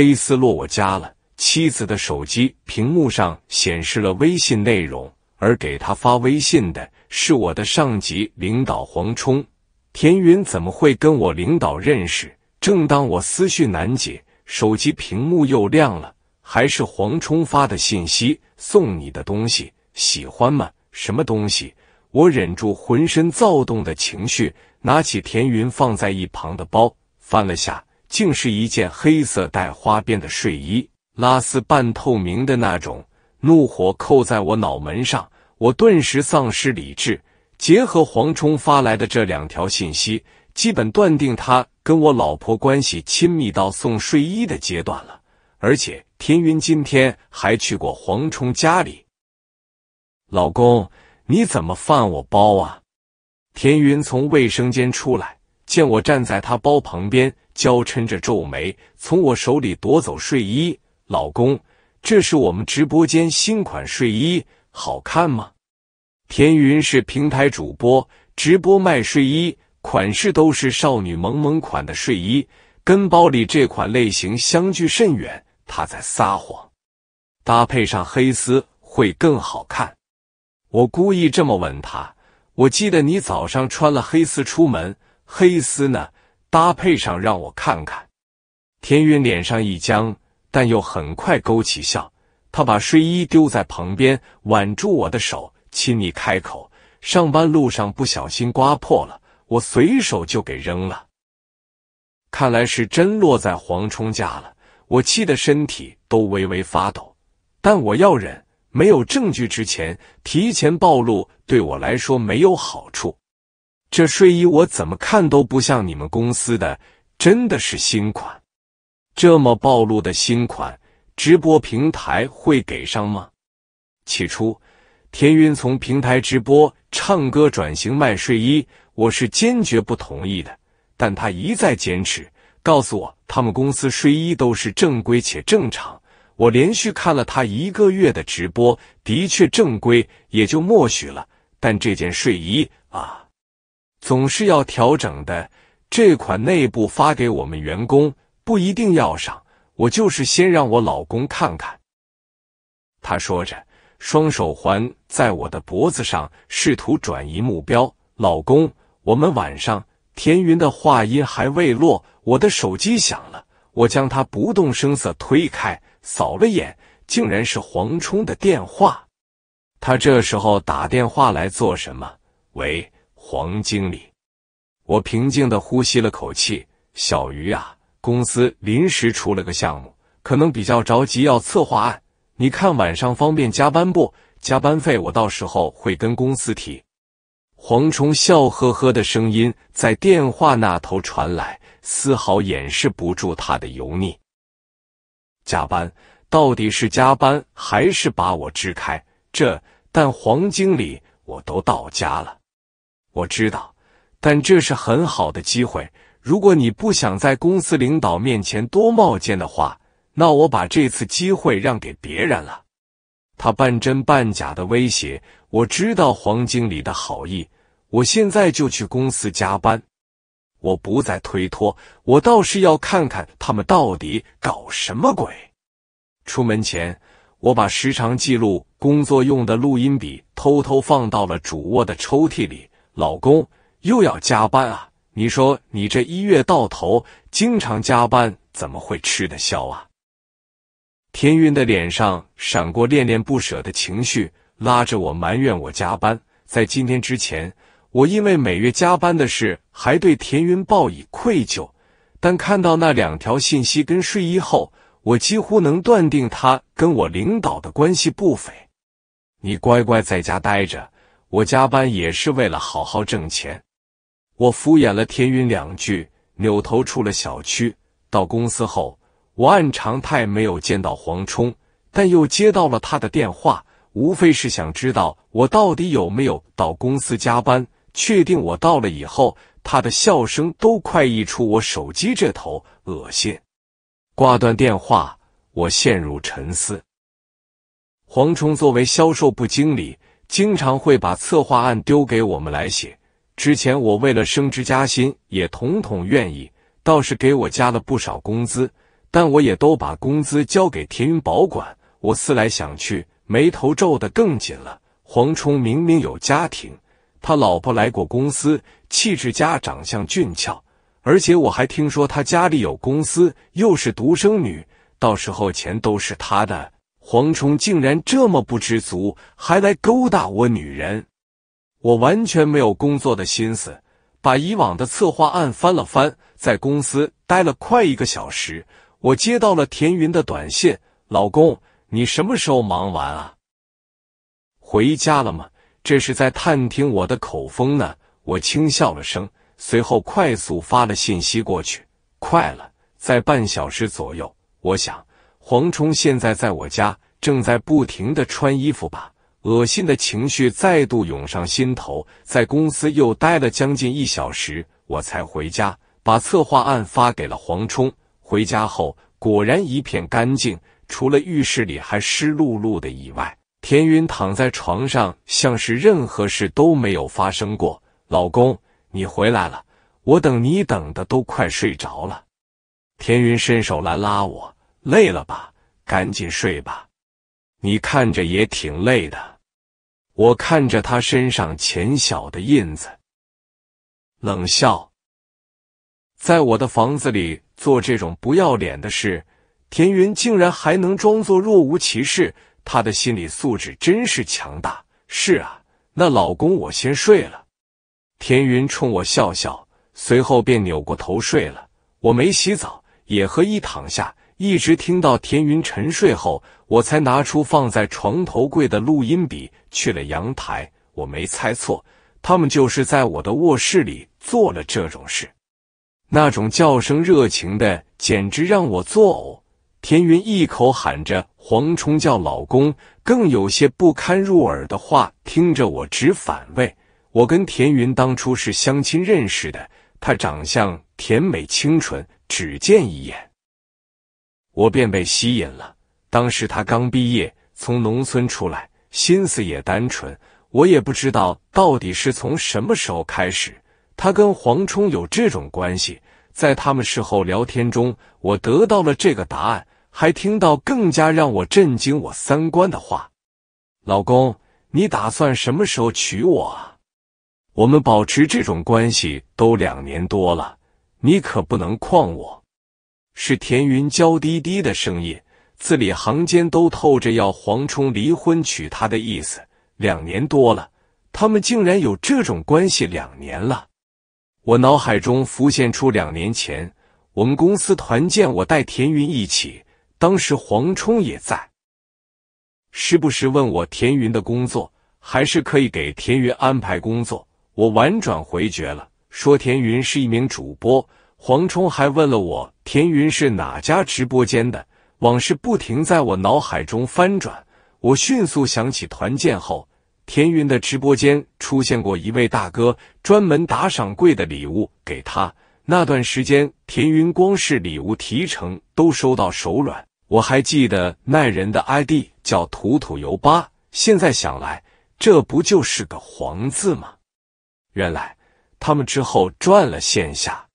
黑丝落我家了。妻子的手机屏幕上显示了微信内容，而给他发微信的是我的上级领导黄冲。田云怎么会跟我领导认识？正当我思绪难解，手机屏幕又亮了，还是黄冲发的信息。送你的东西，喜欢吗？什么东西？我忍住浑身躁动的情绪，拿起田云放在一旁的包，翻了下。竟是一件黑色带花边的睡衣，拉丝半透明的那种。怒火扣在我脑门上，我顿时丧失理智。结合黄冲发来的这两条信息，基本断定他跟我老婆关系亲密到送睡衣的阶段了。而且田云今天还去过黄冲家里。老公，你怎么翻我包啊？田云从卫生间出来，见我站在他包旁边。娇嗔着皱眉，从我手里夺走睡衣。老公，这是我们直播间新款睡衣，好看吗？田云是平台主播，直播卖睡衣，款式都是少女萌萌款的睡衣，跟包里这款类型相距甚远。她在撒谎。搭配上黑丝会更好看。我故意这么问她，我记得你早上穿了黑丝出门，黑丝呢？搭配上，让我看看。田云脸上一僵，但又很快勾起笑。他把睡衣丢在旁边，挽住我的手，亲昵开口：“上班路上不小心刮破了，我随手就给扔了。看来是真落在黄冲家了。”我气得身体都微微发抖，但我要忍。没有证据之前，提前暴露对我来说没有好处。这睡衣我怎么看都不像你们公司的，真的是新款，这么暴露的新款，直播平台会给上吗？起初，田云从平台直播唱歌转型卖睡衣，我是坚决不同意的，但他一再坚持，告诉我他们公司睡衣都是正规且正常。我连续看了他一个月的直播，的确正规，也就默许了。但这件睡衣啊。总是要调整的。这款内部发给我们员工，不一定要上。我就是先让我老公看看。他说着，双手环在我的脖子上，试图转移目标。老公，我们晚上……田云的话音还未落，我的手机响了。我将他不动声色推开，扫了眼，竟然是黄冲的电话。他这时候打电话来做什么？喂。黄经理，我平静的呼吸了口气。小鱼啊，公司临时出了个项目，可能比较着急，要策划案。你看晚上方便加班不？加班费我到时候会跟公司提。黄冲笑呵呵的声音在电话那头传来，丝毫掩饰不住他的油腻。加班到底是加班，还是把我支开？这……但黄经理，我都到家了。我知道，但这是很好的机会。如果你不想在公司领导面前多冒尖的话，那我把这次机会让给别人了。他半真半假的威胁。我知道黄经理的好意，我现在就去公司加班。我不再推脱，我倒是要看看他们到底搞什么鬼。出门前，我把时常记录工作用的录音笔偷偷放到了主卧的抽屉里。老公又要加班啊！你说你这一月到头经常加班，怎么会吃得消啊？田云的脸上闪过恋恋不舍的情绪，拉着我埋怨我加班。在今天之前，我因为每月加班的事还对田云报以愧疚，但看到那两条信息跟睡衣后，我几乎能断定他跟我领导的关系不菲。你乖乖在家待着。我加班也是为了好好挣钱。我敷衍了田云两句，扭头出了小区。到公司后，我按常态没有见到黄冲，但又接到了他的电话，无非是想知道我到底有没有到公司加班。确定我到了以后，他的笑声都快溢出我手机这头，恶心。挂断电话，我陷入沉思。黄冲作为销售部经理。经常会把策划案丢给我们来写。之前我为了升职加薪，也统统愿意，倒是给我加了不少工资。但我也都把工资交给田云保管。我思来想去，眉头皱得更紧了。黄冲明明有家庭，他老婆来过公司，气质佳，长相俊俏，而且我还听说他家里有公司，又是独生女，到时候钱都是他的。蝗虫竟然这么不知足，还来勾搭我女人！我完全没有工作的心思，把以往的策划案翻了翻，在公司待了快一个小时。我接到了田云的短信：“老公，你什么时候忙完啊？回家了吗？这是在探听我的口风呢。”我轻笑了声，随后快速发了信息过去：“快了，在半小时左右。”我想。黄冲现在在我家，正在不停的穿衣服吧。恶心的情绪再度涌上心头，在公司又待了将近一小时，我才回家，把策划案发给了黄冲。回家后，果然一片干净，除了浴室里还湿漉漉的以外，田云躺在床上，像是任何事都没有发生过。老公，你回来了，我等你等的都快睡着了。田云伸手来拉我。累了吧，赶紧睡吧。你看着也挺累的。我看着他身上浅小的印子，冷笑。在我的房子里做这种不要脸的事，田云竟然还能装作若无其事，他的心理素质真是强大。是啊，那老公，我先睡了。田云冲我笑笑，随后便扭过头睡了。我没洗澡，也和一躺下。一直听到田云沉睡后，我才拿出放在床头柜的录音笔，去了阳台。我没猜错，他们就是在我的卧室里做了这种事。那种叫声热情的，简直让我作呕。田云一口喊着“蝗虫叫老公”，更有些不堪入耳的话，听着我直反胃。我跟田云当初是相亲认识的，她长相甜美清纯，只见一眼。我便被吸引了。当时他刚毕业，从农村出来，心思也单纯。我也不知道到底是从什么时候开始，他跟黄冲有这种关系。在他们事后聊天中，我得到了这个答案，还听到更加让我震惊、我三观的话：“老公，你打算什么时候娶我啊？我们保持这种关系都两年多了，你可不能诓我。”是田云娇滴滴的声音，字里行间都透着要黄冲离婚娶她的意思。两年多了，他们竟然有这种关系？两年了，我脑海中浮现出两年前我们公司团建，我带田云一起，当时黄冲也在，时不时问我田云的工作，还是可以给田云安排工作，我婉转回绝了，说田云是一名主播。黄冲还问了我：“田云是哪家直播间的？”往事不停在我脑海中翻转，我迅速想起团建后，田云的直播间出现过一位大哥，专门打赏贵的礼物给他。那段时间，田云光是礼物提成都收到手软。我还记得那人的 ID 叫“土土油吧”，现在想来，这不就是个黄字吗？原来他们之后转了线下。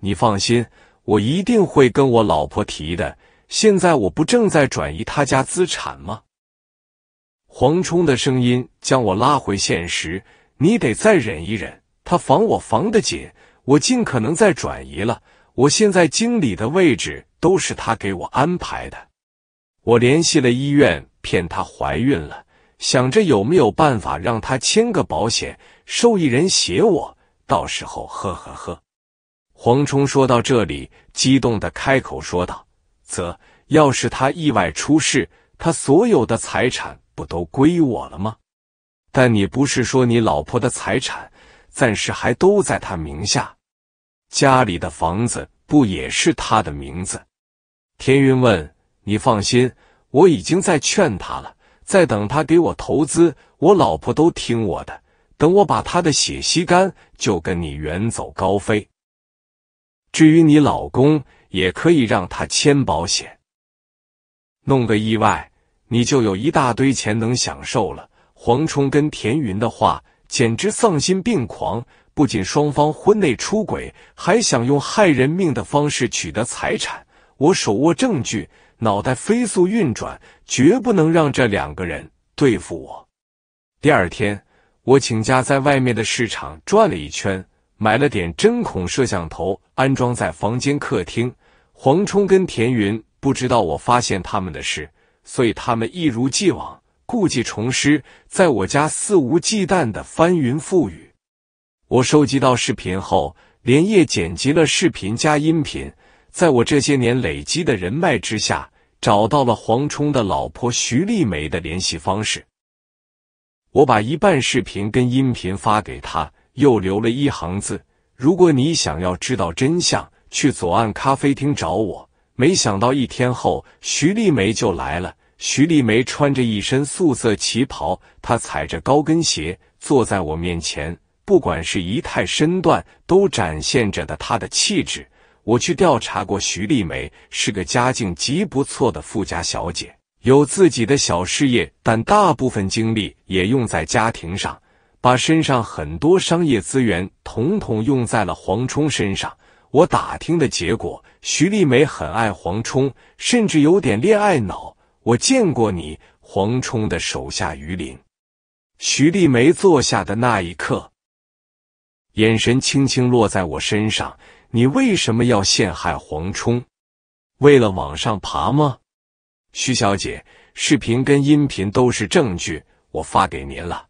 你放心，我一定会跟我老婆提的。现在我不正在转移他家资产吗？黄冲的声音将我拉回现实。你得再忍一忍，他防我防得紧，我尽可能再转移了。我现在经理的位置都是他给我安排的。我联系了医院，骗她怀孕了，想着有没有办法让她签个保险，受益人写我，到时候呵呵呵。黄冲说到这里，激动的开口说道：“则要是他意外出事，他所有的财产不都归我了吗？但你不是说你老婆的财产暂时还都在他名下，家里的房子不也是他的名字？”田云问：“你放心，我已经在劝他了，在等他给我投资。我老婆都听我的，等我把他的血吸干，就跟你远走高飞。”至于你老公，也可以让他签保险，弄个意外，你就有一大堆钱能享受了。黄冲跟田云的话简直丧心病狂，不仅双方婚内出轨，还想用害人命的方式取得财产。我手握证据，脑袋飞速运转，绝不能让这两个人对付我。第二天，我请假在外面的市场转了一圈。买了点针孔摄像头，安装在房间、客厅。黄冲跟田云不知道我发现他们的事，所以他们一如既往故技重施，在我家肆无忌惮的翻云覆雨。我收集到视频后，连夜剪辑了视频加音频。在我这些年累积的人脉之下，找到了黄冲的老婆徐丽梅的联系方式。我把一半视频跟音频发给她。又留了一行字：“如果你想要知道真相，去左岸咖啡厅找我。”没想到一天后，徐丽梅就来了。徐丽梅穿着一身素色旗袍，她踩着高跟鞋坐在我面前，不管是仪态身段，都展现着的她的气质。我去调查过，徐丽梅是个家境极不错的富家小姐，有自己的小事业，但大部分精力也用在家庭上。把身上很多商业资源统统用在了黄冲身上。我打听的结果，徐丽梅很爱黄冲，甚至有点恋爱脑。我见过你，黄冲的手下余林。徐丽梅坐下的那一刻，眼神轻轻落在我身上。你为什么要陷害黄冲？为了往上爬吗？徐小姐，视频跟音频都是证据，我发给您了。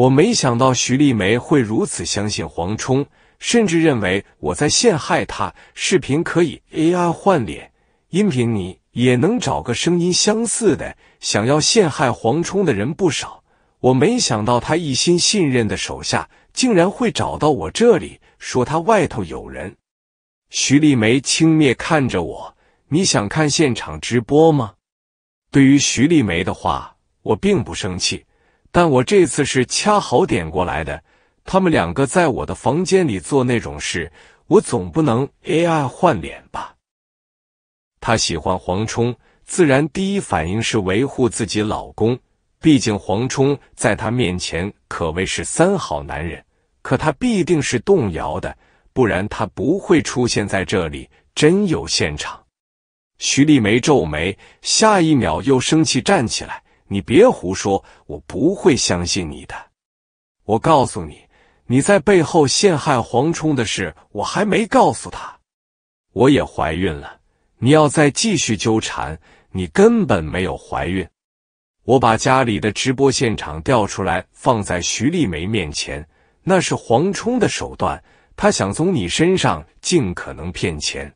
我没想到徐丽梅会如此相信黄冲，甚至认为我在陷害他。视频可以 AI 换脸，音频你也能找个声音相似的。想要陷害黄冲的人不少，我没想到他一心信任的手下竟然会找到我这里，说他外头有人。徐丽梅轻蔑看着我：“你想看现场直播吗？”对于徐丽梅的话，我并不生气。但我这次是恰好点过来的，他们两个在我的房间里做那种事，我总不能 AI 换脸吧？他喜欢黄冲，自然第一反应是维护自己老公，毕竟黄冲在他面前可谓是三好男人。可他必定是动摇的，不然他不会出现在这里，真有现场。徐丽梅皱眉，下一秒又生气站起来。你别胡说，我不会相信你的。我告诉你，你在背后陷害黄冲的事，我还没告诉他。我也怀孕了，你要再继续纠缠，你根本没有怀孕。我把家里的直播现场调出来，放在徐丽梅面前，那是黄冲的手段，他想从你身上尽可能骗钱。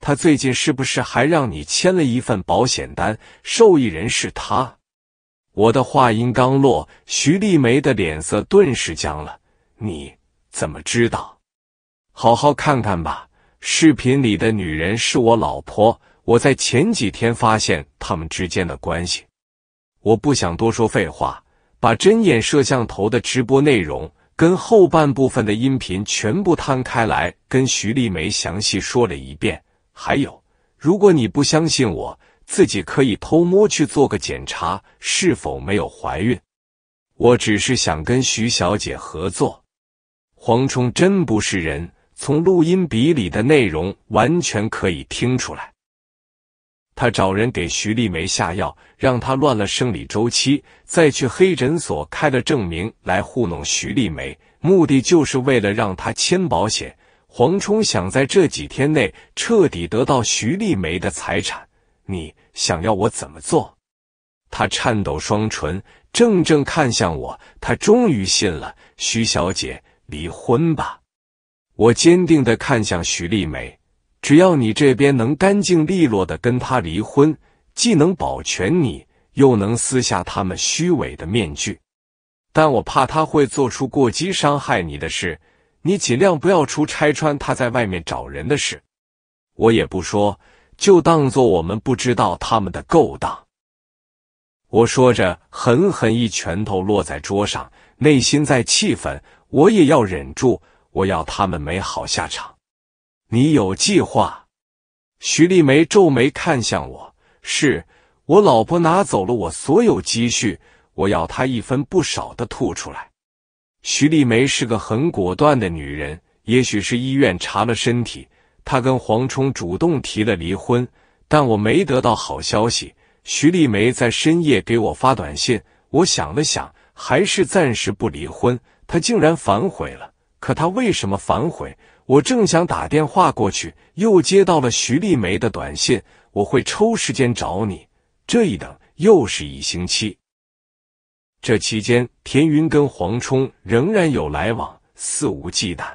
他最近是不是还让你签了一份保险单？受益人是他。我的话音刚落，徐丽梅的脸色顿时僵了。你怎么知道？好好看看吧，视频里的女人是我老婆。我在前几天发现他们之间的关系。我不想多说废话，把针眼摄像头的直播内容跟后半部分的音频全部摊开来，跟徐丽梅详细说了一遍。还有，如果你不相信我自己，可以偷摸去做个检查，是否没有怀孕？我只是想跟徐小姐合作。黄冲真不是人，从录音笔里的内容完全可以听出来。他找人给徐丽梅下药，让她乱了生理周期，再去黑诊所开了证明来糊弄徐丽梅，目的就是为了让她签保险。黄冲想在这几天内彻底得到徐丽梅的财产，你想要我怎么做？他颤抖双唇，怔怔看向我。他终于信了。徐小姐，离婚吧！我坚定地看向徐丽梅，只要你这边能干净利落地跟他离婚，既能保全你，又能撕下他们虚伪的面具。但我怕他会做出过激伤害你的事。你尽量不要出拆穿他在外面找人的事，我也不说，就当做我们不知道他们的勾当。我说着，狠狠一拳头落在桌上，内心在气愤，我也要忍住，我要他们没好下场。你有计划？徐丽梅皱眉看向我，是我老婆拿走了我所有积蓄，我要她一分不少的吐出来。徐丽梅是个很果断的女人，也许是医院查了身体，她跟黄冲主动提了离婚，但我没得到好消息。徐丽梅在深夜给我发短信，我想了想，还是暂时不离婚。她竟然反悔了，可她为什么反悔？我正想打电话过去，又接到了徐丽梅的短信：“我会抽时间找你。”这一等又是一星期。这期间，田云跟黄冲仍然有来往，肆无忌惮，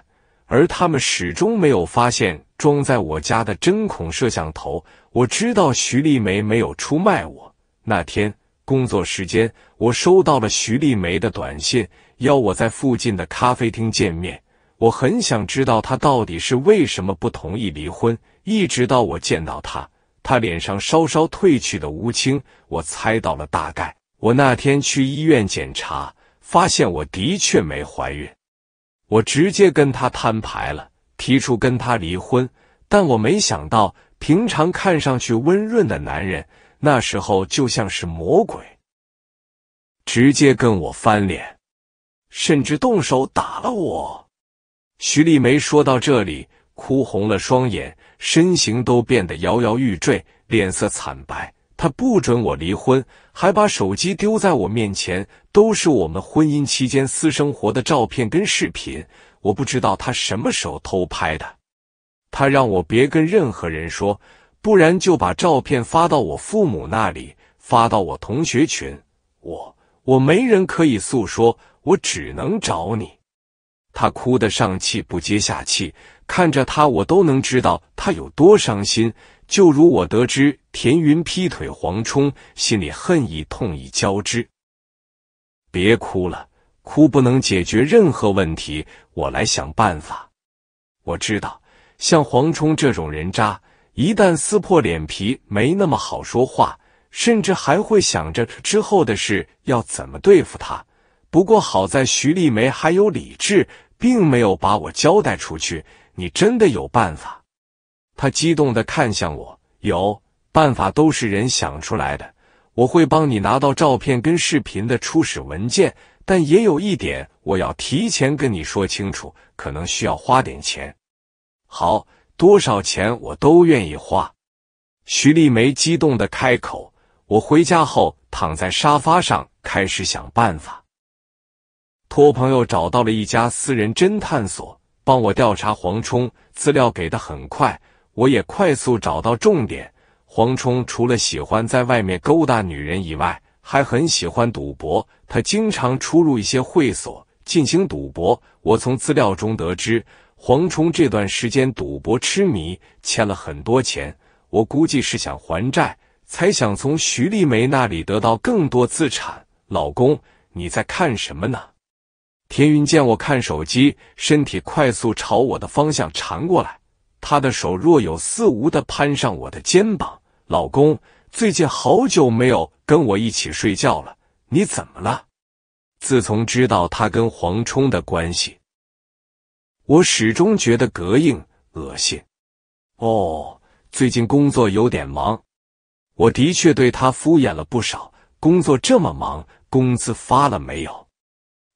而他们始终没有发现装在我家的针孔摄像头。我知道徐丽梅没有出卖我。那天工作时间，我收到了徐丽梅的短信，要我在附近的咖啡厅见面。我很想知道她到底是为什么不同意离婚。一直到我见到她，她脸上稍稍褪去的乌青，我猜到了大概。我那天去医院检查，发现我的确没怀孕，我直接跟他摊牌了，提出跟他离婚，但我没想到，平常看上去温润的男人，那时候就像是魔鬼，直接跟我翻脸，甚至动手打了我。徐丽梅说到这里，哭红了双眼，身形都变得摇摇欲坠，脸色惨白。他不准我离婚，还把手机丢在我面前，都是我们婚姻期间私生活的照片跟视频。我不知道他什么时候偷拍的，他让我别跟任何人说，不然就把照片发到我父母那里，发到我同学群。我我没人可以诉说，我只能找你。他哭得上气不接下气，看着他，我都能知道他有多伤心。就如我得知田云劈腿黄冲，心里恨意痛意交织。别哭了，哭不能解决任何问题，我来想办法。我知道，像黄冲这种人渣，一旦撕破脸皮，没那么好说话，甚至还会想着之后的事要怎么对付他。不过好在徐丽梅还有理智，并没有把我交代出去。你真的有办法？他激动的看向我，有办法都是人想出来的，我会帮你拿到照片跟视频的初始文件，但也有一点我要提前跟你说清楚，可能需要花点钱。好，多少钱我都愿意花。徐丽梅激动的开口。我回家后躺在沙发上开始想办法，托朋友找到了一家私人侦探所，帮我调查黄冲，资料给的很快。我也快速找到重点。黄冲除了喜欢在外面勾搭女人以外，还很喜欢赌博。他经常出入一些会所进行赌博。我从资料中得知，黄冲这段时间赌博痴迷，欠了很多钱。我估计是想还债，才想从徐丽梅那里得到更多资产。老公，你在看什么呢？田云见我看手机，身体快速朝我的方向缠过来。他的手若有似无的攀上我的肩膀，老公最近好久没有跟我一起睡觉了，你怎么了？自从知道他跟黄冲的关系，我始终觉得膈应、恶心。哦，最近工作有点忙，我的确对他敷衍了不少。工作这么忙，工资发了没有？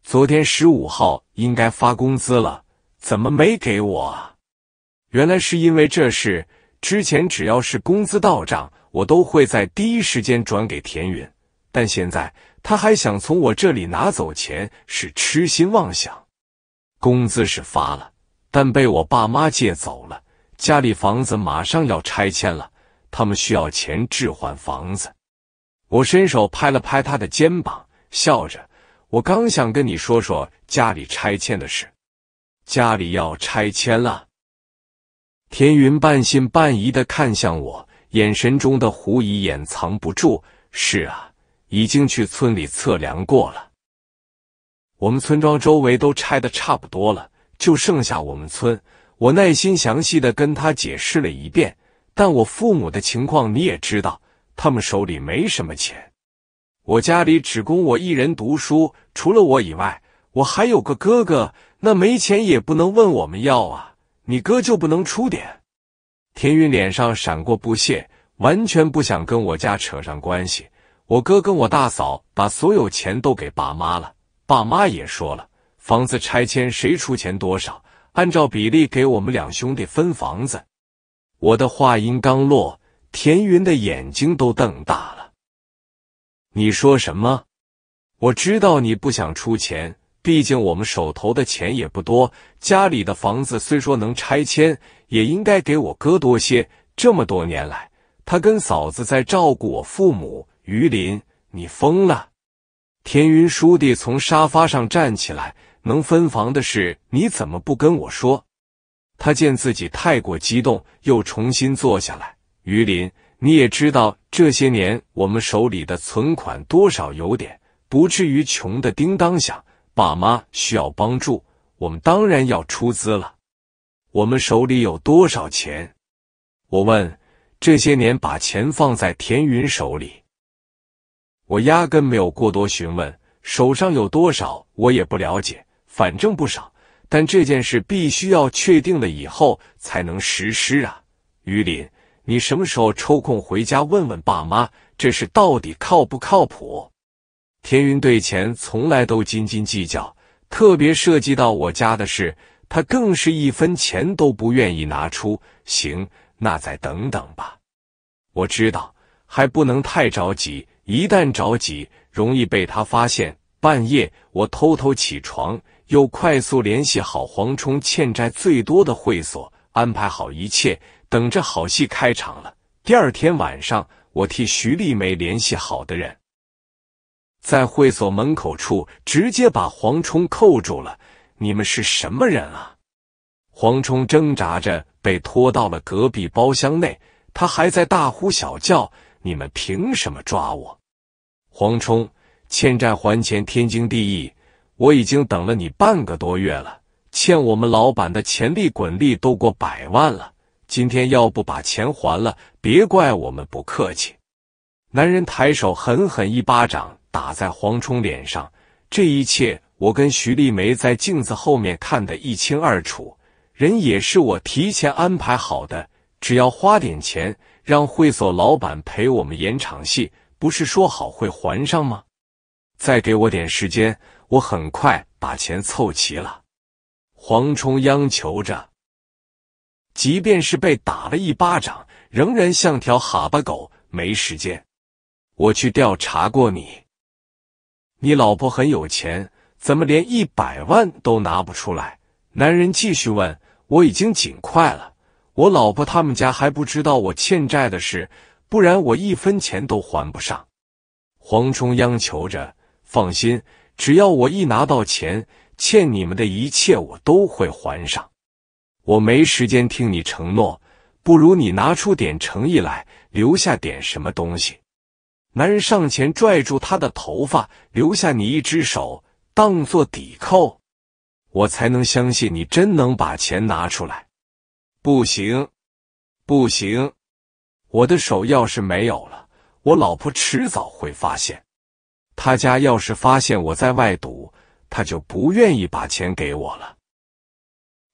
昨天十五号应该发工资了，怎么没给我啊？原来是因为这事，之前只要是工资到账，我都会在第一时间转给田云。但现在他还想从我这里拿走钱，是痴心妄想。工资是发了，但被我爸妈借走了。家里房子马上要拆迁了，他们需要钱置换房子。我伸手拍了拍他的肩膀，笑着：“我刚想跟你说说家里拆迁的事，家里要拆迁了。”田云半信半疑的看向我，眼神中的狐疑掩藏不住。是啊，已经去村里测量过了。我们村庄周围都拆的差不多了，就剩下我们村。我耐心详细的跟他解释了一遍。但我父母的情况你也知道，他们手里没什么钱。我家里只供我一人读书，除了我以外，我还有个哥哥，那没钱也不能问我们要啊。你哥就不能出点？田云脸上闪过不屑，完全不想跟我家扯上关系。我哥跟我大嫂把所有钱都给爸妈了，爸妈也说了，房子拆迁谁出钱多少，按照比例给我们两兄弟分房子。我的话音刚落，田云的眼睛都瞪大了。你说什么？我知道你不想出钱。毕竟我们手头的钱也不多，家里的房子虽说能拆迁，也应该给我哥多些。这么多年来，他跟嫂子在照顾我父母。于林，你疯了？田云叔弟从沙发上站起来，能分房的事你怎么不跟我说？他见自己太过激动，又重新坐下来。于林，你也知道这些年我们手里的存款多少有点，不至于穷的叮当响。爸妈需要帮助，我们当然要出资了。我们手里有多少钱？我问。这些年把钱放在田云手里，我压根没有过多询问，手上有多少我也不了解，反正不少。但这件事必须要确定了以后才能实施啊！于林，你什么时候抽空回家问问爸妈，这事到底靠不靠谱？田云对钱从来都斤斤计较，特别涉及到我家的事，他更是一分钱都不愿意拿出。行，那再等等吧。我知道还不能太着急，一旦着急，容易被他发现。半夜，我偷偷起床，又快速联系好黄冲欠债最多的会所，安排好一切，等着好戏开场了。第二天晚上，我替徐丽梅联系好的人。在会所门口处，直接把黄冲扣住了。你们是什么人啊？黄冲挣扎着被拖到了隔壁包厢内，他还在大呼小叫：“你们凭什么抓我？”黄冲欠债还钱，天经地义。我已经等了你半个多月了，欠我们老板的钱利滚利都过百万了。今天要不把钱还了，别怪我们不客气。男人抬手狠狠一巴掌。打在黄冲脸上，这一切我跟徐丽梅在镜子后面看得一清二楚。人也是我提前安排好的，只要花点钱，让会所老板陪我们演场戏，不是说好会还上吗？再给我点时间，我很快把钱凑齐了。黄冲央求着，即便是被打了一巴掌，仍然像条哈巴狗。没时间，我去调查过你。你老婆很有钱，怎么连一百万都拿不出来？男人继续问。我已经尽快了，我老婆他们家还不知道我欠债的事，不然我一分钱都还不上。黄冲央求着：“放心，只要我一拿到钱，欠你们的一切我都会还上。”我没时间听你承诺，不如你拿出点诚意来，留下点什么东西。男人上前拽住她的头发，留下你一只手当做抵扣，我才能相信你真能把钱拿出来。不行，不行，我的手要是没有了，我老婆迟早会发现。他家要是发现我在外赌，他就不愿意把钱给我了。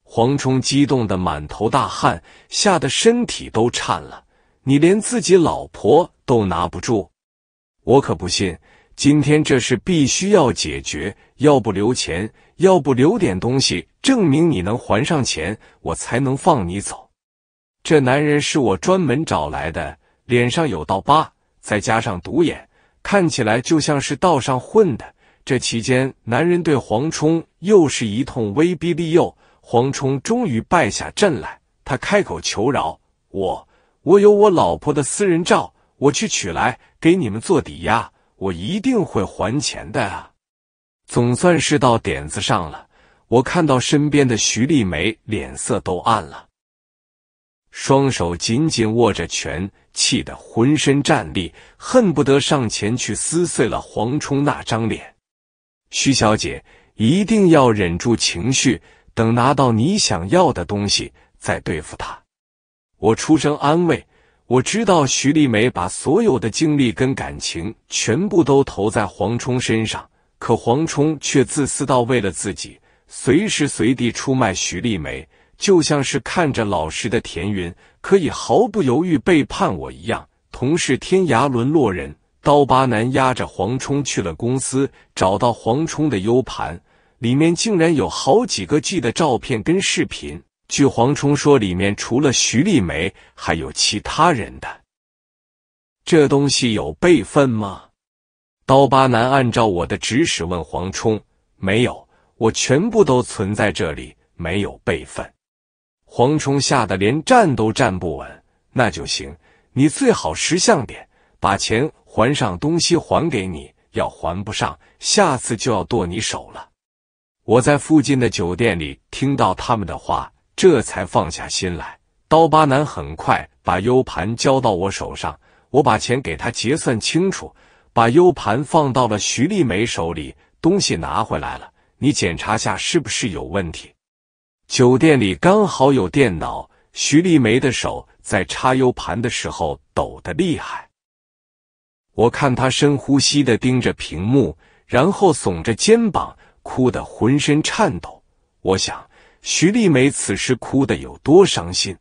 黄冲激动的满头大汗，吓得身体都颤了。你连自己老婆都拿不住？我可不信，今天这事必须要解决，要不留钱，要不留点东西证明你能还上钱，我才能放你走。这男人是我专门找来的，脸上有道疤，再加上独眼，看起来就像是道上混的。这期间，男人对黄冲又是一通威逼利诱，黄冲终于败下阵来，他开口求饶：“我，我有我老婆的私人照。”我去取来给你们做抵押，我一定会还钱的啊！总算是到点子上了，我看到身边的徐丽梅脸色都暗了，双手紧紧握着拳，气得浑身战栗，恨不得上前去撕碎了黄冲那张脸。徐小姐，一定要忍住情绪，等拿到你想要的东西再对付他。我出声安慰。我知道徐丽梅把所有的精力跟感情全部都投在黄冲身上，可黄冲却自私到为了自己随时随地出卖徐丽梅，就像是看着老实的田云可以毫不犹豫背叛我一样。同是天涯沦落人，刀疤男押着黄冲去了公司，找到黄冲的 U 盘，里面竟然有好几个 G 的照片跟视频。据黄冲说，里面除了徐丽梅，还有其他人的。这东西有备份吗？刀疤男按照我的指使问黄冲：“没有，我全部都存在这里，没有备份。”黄冲吓得连站都站不稳。那就行，你最好识相点，把钱还上，东西还给你。要还不上，下次就要剁你手了。我在附近的酒店里听到他们的话。这才放下心来。刀疤男很快把 U 盘交到我手上，我把钱给他结算清楚，把 U 盘放到了徐丽梅手里。东西拿回来了，你检查下是不是有问题？酒店里刚好有电脑，徐丽梅的手在插 U 盘的时候抖得厉害。我看她深呼吸的盯着屏幕，然后耸着肩膀，哭得浑身颤抖。我想。徐丽梅此时哭得有多伤心，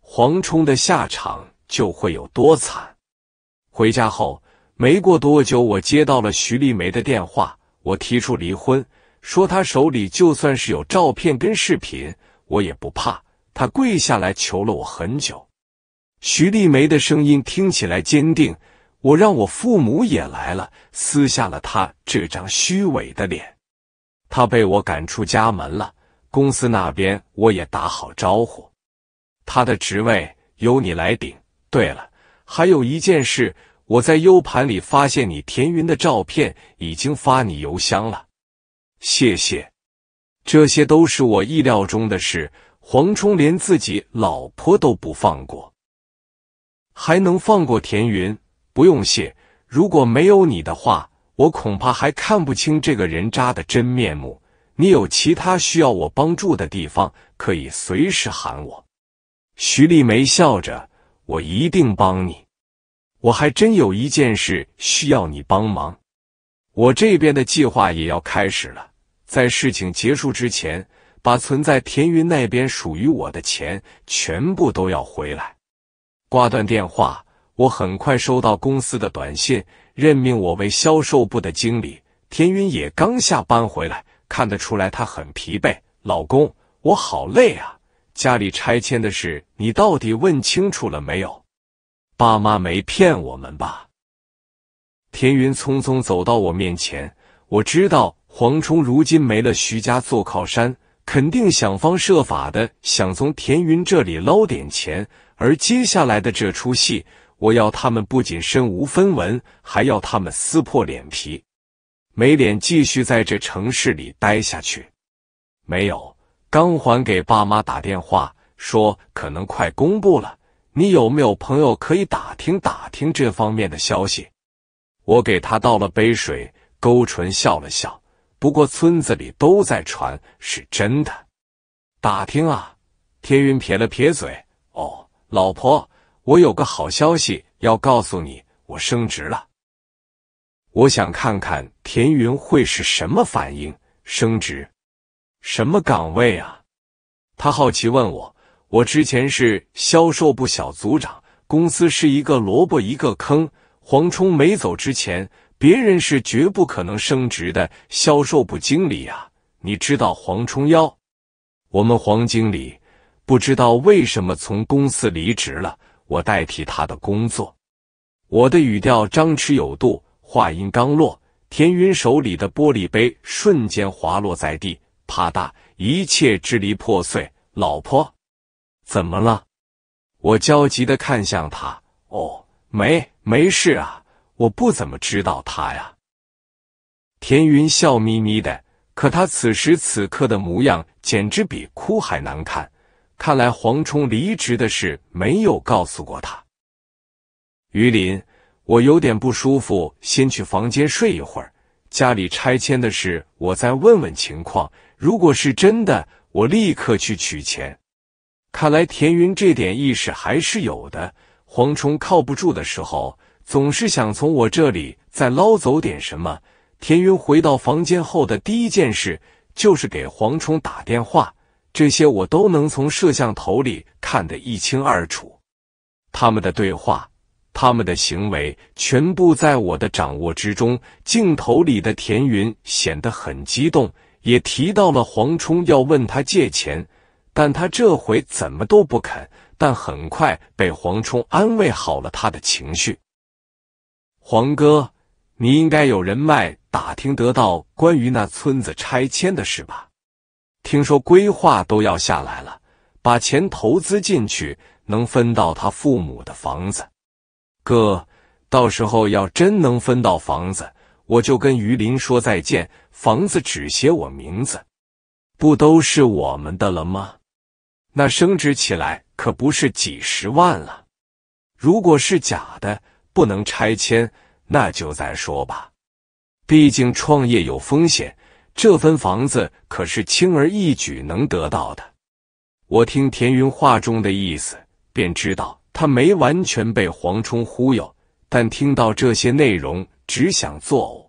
黄冲的下场就会有多惨。回家后没过多久，我接到了徐丽梅的电话，我提出离婚，说她手里就算是有照片跟视频，我也不怕。她跪下来求了我很久。徐丽梅的声音听起来坚定，我让我父母也来了，撕下了她这张虚伪的脸。她被我赶出家门了。公司那边我也打好招呼，他的职位由你来顶。对了，还有一件事，我在 U 盘里发现你田云的照片，已经发你邮箱了。谢谢，这些都是我意料中的事。黄冲连自己老婆都不放过，还能放过田云？不用谢，如果没有你的话，我恐怕还看不清这个人渣的真面目。你有其他需要我帮助的地方，可以随时喊我。徐丽梅笑着：“我一定帮你。”我还真有一件事需要你帮忙。我这边的计划也要开始了，在事情结束之前，把存在田云那边属于我的钱全部都要回来。挂断电话，我很快收到公司的短信，任命我为销售部的经理。田云也刚下班回来。看得出来，他很疲惫。老公，我好累啊！家里拆迁的事，你到底问清楚了没有？爸妈没骗我们吧？田云匆匆走到我面前，我知道黄冲如今没了徐家做靠山，肯定想方设法的想从田云这里捞点钱。而接下来的这出戏，我要他们不仅身无分文，还要他们撕破脸皮。没脸继续在这城市里待下去。没有，刚还给爸妈打电话说可能快公布了。你有没有朋友可以打听打听这方面的消息？我给他倒了杯水，勾唇笑了笑。不过村子里都在传，是真的。打听啊？天云撇了撇嘴。哦，老婆，我有个好消息要告诉你，我升职了。我想看看田云会是什么反应，升职什么岗位啊？他好奇问我。我之前是销售部小组长，公司是一个萝卜一个坑。黄冲没走之前，别人是绝不可能升职的。销售部经理啊，你知道黄冲要我们黄经理不知道为什么从公司离职了，我代替他的工作。我的语调张弛有度。话音刚落，田云手里的玻璃杯瞬间滑落在地，啪嗒，一切支离破碎。老婆，怎么了？我焦急的看向他。哦，没，没事啊，我不怎么知道他呀。田云笑眯眯的，可他此时此刻的模样简直比哭还难看。看来黄冲离职的事没有告诉过他。于林。我有点不舒服，先去房间睡一会儿。家里拆迁的事，我再问问情况。如果是真的，我立刻去取钱。看来田云这点意识还是有的。黄冲靠不住的时候，总是想从我这里再捞走点什么。田云回到房间后的第一件事，就是给黄冲打电话。这些我都能从摄像头里看得一清二楚。他们的对话。他们的行为全部在我的掌握之中。镜头里的田云显得很激动，也提到了黄冲要问他借钱，但他这回怎么都不肯。但很快被黄冲安慰好了他的情绪。黄哥，你应该有人脉，打听得到关于那村子拆迁的事吧？听说规划都要下来了，把钱投资进去，能分到他父母的房子。哥，到时候要真能分到房子，我就跟于林说再见。房子只写我名字，不都是我们的了吗？那升值起来可不是几十万了。如果是假的，不能拆迁，那就再说吧。毕竟创业有风险，这分房子可是轻而易举能得到的。我听田云话中的意思，便知道。他没完全被黄冲忽悠，但听到这些内容只想作呕。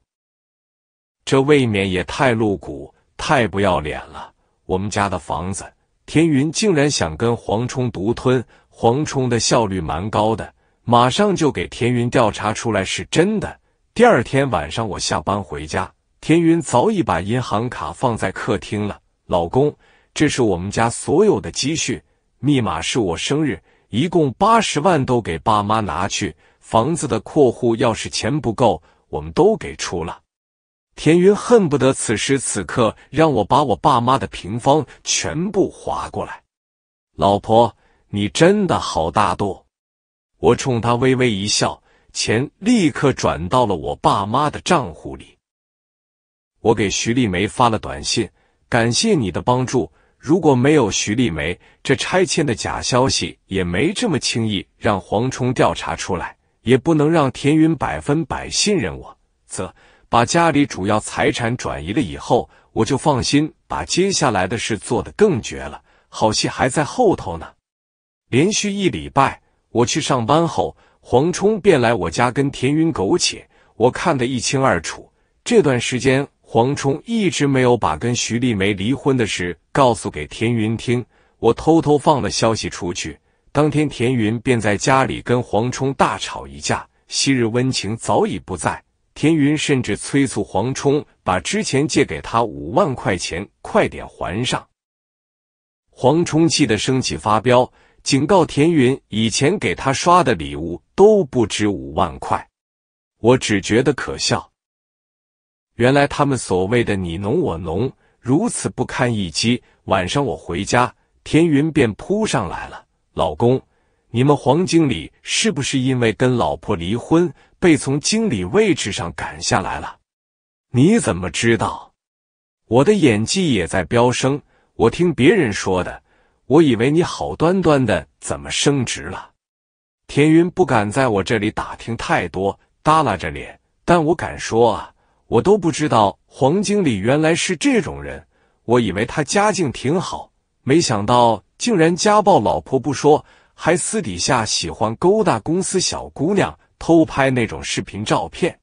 这未免也太露骨、太不要脸了！我们家的房子，田云竟然想跟黄冲独吞。黄冲的效率蛮高的，马上就给田云调查出来是真的。第二天晚上我下班回家，田云早已把银行卡放在客厅了。老公，这是我们家所有的积蓄，密码是我生日。一共八十万都给爸妈拿去，房子的括户要是钱不够，我们都给出了。田云恨不得此时此刻让我把我爸妈的平方全部划过来。老婆，你真的好大度。我冲他微微一笑，钱立刻转到了我爸妈的账户里。我给徐丽梅发了短信，感谢你的帮助。如果没有徐丽梅，这拆迁的假消息也没这么轻易让黄冲调查出来，也不能让田云百分百信任我。则把家里主要财产转移了以后，我就放心把接下来的事做得更绝了。好戏还在后头呢。连续一礼拜，我去上班后，黄冲便来我家跟田云苟且，我看得一清二楚。这段时间，黄冲一直没有把跟徐丽梅离婚的事。告诉给田云听，我偷偷放了消息出去。当天，田云便在家里跟黄冲大吵一架，昔日温情早已不在。田云甚至催促黄冲把之前借给他五万块钱快点还上。黄冲气得生气发飙，警告田云以前给他刷的礼物都不值五万块。我只觉得可笑，原来他们所谓的你侬我侬。如此不堪一击。晚上我回家，田云便扑上来了。老公，你们黄经理是不是因为跟老婆离婚，被从经理位置上赶下来了？你怎么知道？我的演技也在飙升。我听别人说的。我以为你好端端的，怎么升职了？田云不敢在我这里打听太多，耷拉着脸。但我敢说啊。我都不知道黄经理原来是这种人，我以为他家境挺好，没想到竟然家暴老婆不说，还私底下喜欢勾搭公司小姑娘，偷拍那种视频照片。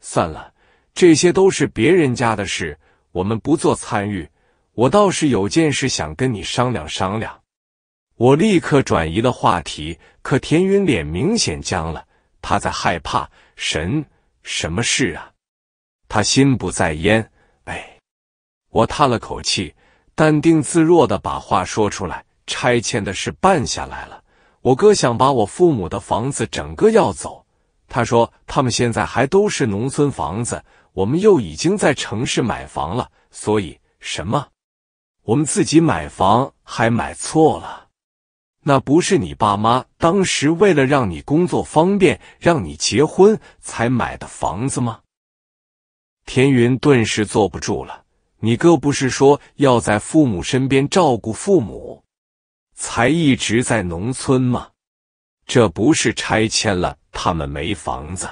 算了，这些都是别人家的事，我们不做参与。我倒是有件事想跟你商量商量。我立刻转移了话题，可田云脸明显僵了，他在害怕。神，什么事啊？他心不在焉，哎，我叹了口气，淡定自若的把话说出来：拆迁的事办下来了。我哥想把我父母的房子整个要走，他说他们现在还都是农村房子，我们又已经在城市买房了，所以什么？我们自己买房还买错了？那不是你爸妈当时为了让你工作方便，让你结婚才买的房子吗？田云顿时坐不住了。你哥不是说要在父母身边照顾父母，才一直在农村吗？这不是拆迁了，他们没房子。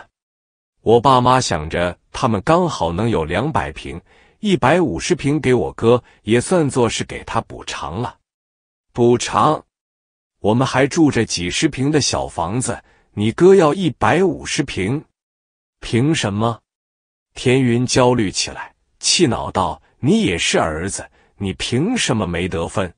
我爸妈想着，他们刚好能有两百平，一百五十平给我哥，也算作是给他补偿了。补偿？我们还住着几十平的小房子，你哥要一百五十平，凭什么？田云焦虑起来，气恼道：“你也是儿子，你凭什么没得分？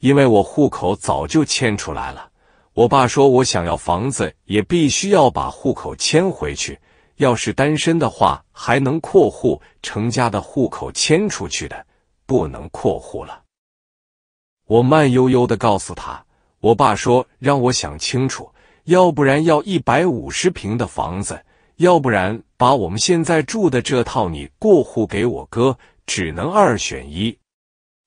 因为我户口早就迁出来了。我爸说我想要房子，也必须要把户口迁回去。要是单身的话，还能扩户；成家的户口迁出去的，不能扩户了。”我慢悠悠的告诉他：“我爸说让我想清楚，要不然要一百五十平的房子。”要不然，把我们现在住的这套你过户给我哥，只能二选一。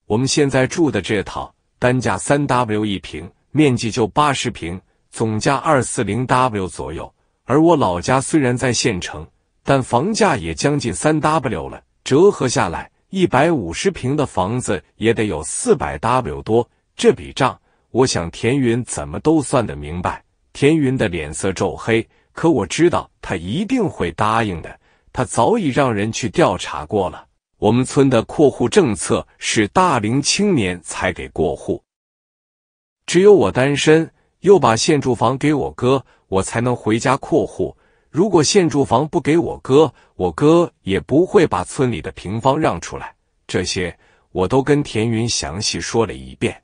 我们现在住的这套单价三 W 一平，面积就八十平，总价二四零 W 左右。而我老家虽然在县城，但房价也将近三 W 了，折合下来，一百五十平的房子也得有四百 W 多。这笔账，我想田云怎么都算得明白。田云的脸色骤黑。可我知道他一定会答应的。他早已让人去调查过了。我们村的扩户政策是大龄青年才给过户，只有我单身，又把现住房给我哥，我才能回家扩户。如果现住房不给我哥，我哥也不会把村里的平方让出来。这些我都跟田云详细说了一遍。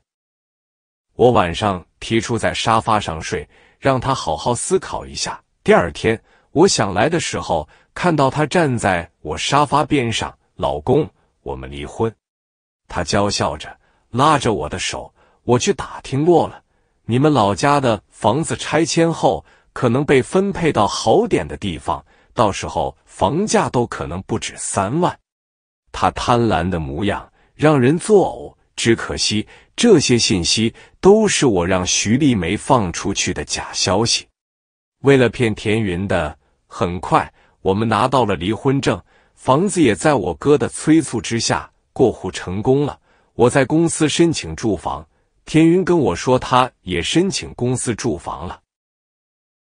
我晚上提出在沙发上睡，让他好好思考一下。第二天，我想来的时候，看到他站在我沙发边上。老公，我们离婚。他娇笑着，拉着我的手。我去打听过了，你们老家的房子拆迁后，可能被分配到好点的地方，到时候房价都可能不止三万。他贪婪的模样让人作呕。只可惜，这些信息都是我让徐丽梅放出去的假消息。为了骗田云的，很快我们拿到了离婚证，房子也在我哥的催促之下过户成功了。我在公司申请住房，田云跟我说他也申请公司住房了，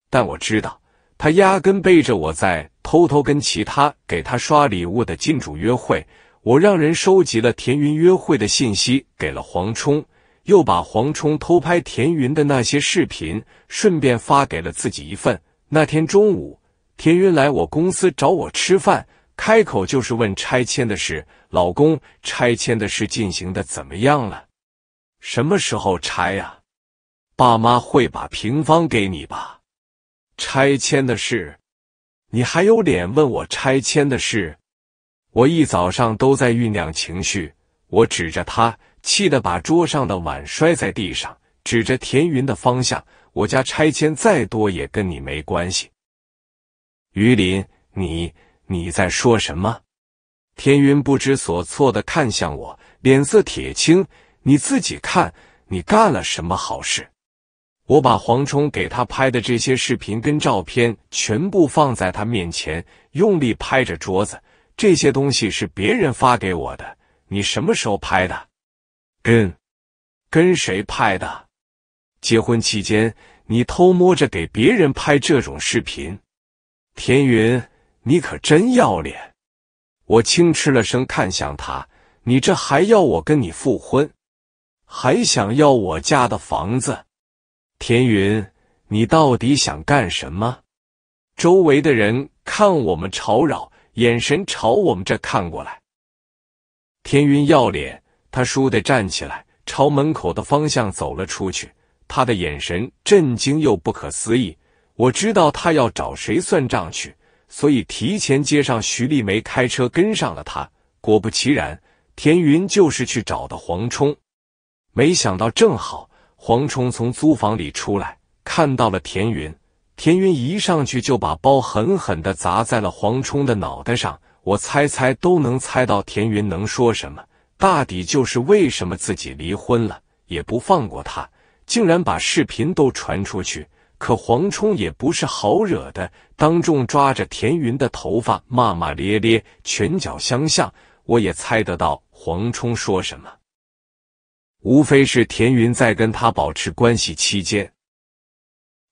但我知道他压根背着我在偷偷跟其他给他刷礼物的金主约会。我让人收集了田云约会的信息，给了黄冲。又把黄冲偷拍田云的那些视频，顺便发给了自己一份。那天中午，田云来我公司找我吃饭，开口就是问拆迁的事：“老公，拆迁的事进行的怎么样了？什么时候拆呀？爸妈会把平方给你吧？”拆迁的事，你还有脸问我拆迁的事？我一早上都在酝酿情绪，我指着他。气得把桌上的碗摔在地上，指着田云的方向：“我家拆迁再多也跟你没关系。”于林，你你在说什么？田云不知所措的看向我，脸色铁青：“你自己看，你干了什么好事？”我把黄冲给他拍的这些视频跟照片全部放在他面前，用力拍着桌子：“这些东西是别人发给我的，你什么时候拍的？”跟跟谁拍的？结婚期间你偷摸着给别人拍这种视频，田云，你可真要脸！我轻嗤了声，看向他：“你这还要我跟你复婚？还想要我家的房子？田云，你到底想干什么？”周围的人看我们吵扰，眼神朝我们这看过来。田云要脸。他倏地站起来，朝门口的方向走了出去。他的眼神震惊又不可思议。我知道他要找谁算账去，所以提前接上徐丽梅，开车跟上了他。果不其然，田云就是去找的黄冲。没想到正好黄冲从租房里出来，看到了田云。田云一上去就把包狠狠地砸在了黄冲的脑袋上。我猜猜都能猜到田云能说什么。大抵就是为什么自己离婚了也不放过他，竟然把视频都传出去。可黄冲也不是好惹的，当众抓着田云的头发骂骂咧咧，拳脚相向。我也猜得到黄冲说什么，无非是田云在跟他保持关系期间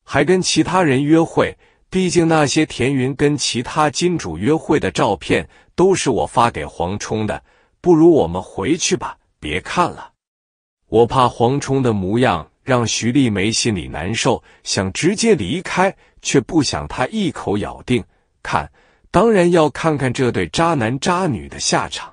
还跟其他人约会。毕竟那些田云跟其他金主约会的照片都是我发给黄冲的。不如我们回去吧，别看了。我怕黄冲的模样让徐丽梅心里难受，想直接离开，却不想他一口咬定看，当然要看看这对渣男渣女的下场。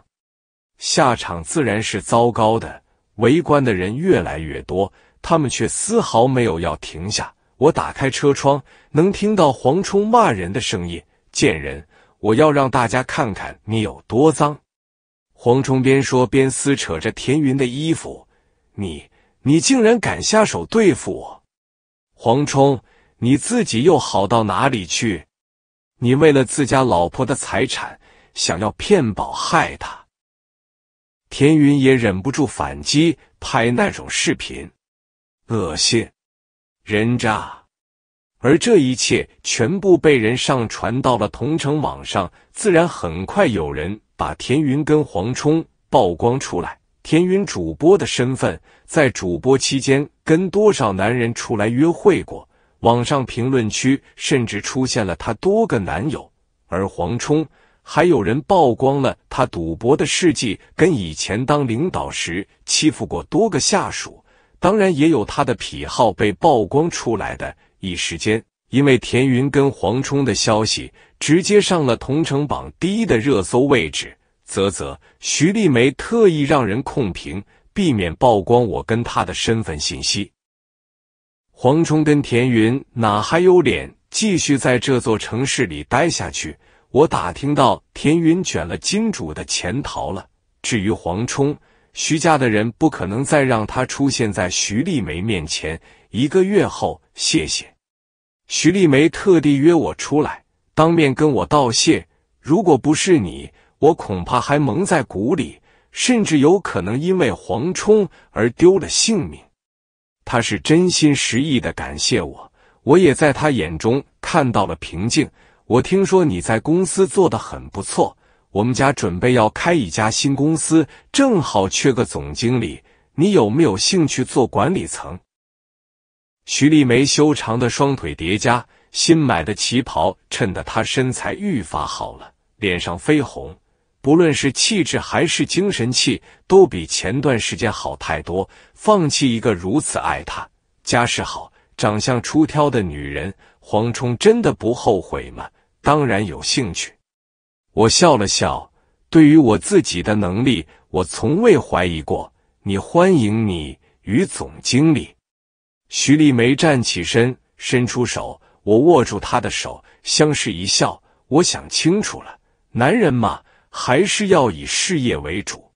下场自然是糟糕的。围观的人越来越多，他们却丝毫没有要停下。我打开车窗，能听到黄冲骂人的声音：“贱人！我要让大家看看你有多脏。”黄冲边说边撕扯着田云的衣服：“你你竟然敢下手对付我！黄冲，你自己又好到哪里去？你为了自家老婆的财产，想要骗保害他！”田云也忍不住反击：“拍那种视频，恶心，人渣！”而这一切全部被人上传到了同城网上，自然很快有人。把田云跟黄冲曝光出来，田云主播的身份，在主播期间跟多少男人出来约会过？网上评论区甚至出现了他多个男友，而黄冲还有人曝光了他赌博的事迹，跟以前当领导时欺负过多个下属，当然也有他的癖好被曝光出来的。一时间，因为田云跟黄冲的消息。直接上了同城榜第一的热搜位置，啧啧，徐丽梅特意让人控屏，避免曝光我跟她的身份信息。黄冲跟田云哪还有脸继续在这座城市里待下去？我打听到田云卷了金主的潜逃了，至于黄冲，徐家的人不可能再让他出现在徐丽梅面前。一个月后，谢谢。徐丽梅特地约我出来。当面跟我道谢，如果不是你，我恐怕还蒙在鼓里，甚至有可能因为黄冲而丢了性命。他是真心实意的感谢我，我也在他眼中看到了平静。我听说你在公司做的很不错，我们家准备要开一家新公司，正好缺个总经理，你有没有兴趣做管理层？徐丽梅修长的双腿叠加。新买的旗袍衬得她身材愈发好了，脸上绯红。不论是气质还是精神气，都比前段时间好太多。放弃一个如此爱她、家世好、长相出挑的女人，黄冲真的不后悔吗？当然有兴趣。我笑了笑。对于我自己的能力，我从未怀疑过。你欢迎你，于总经理。徐丽梅站起身，伸出手。我握住他的手，相视一笑。我想清楚了，男人嘛，还是要以事业为主。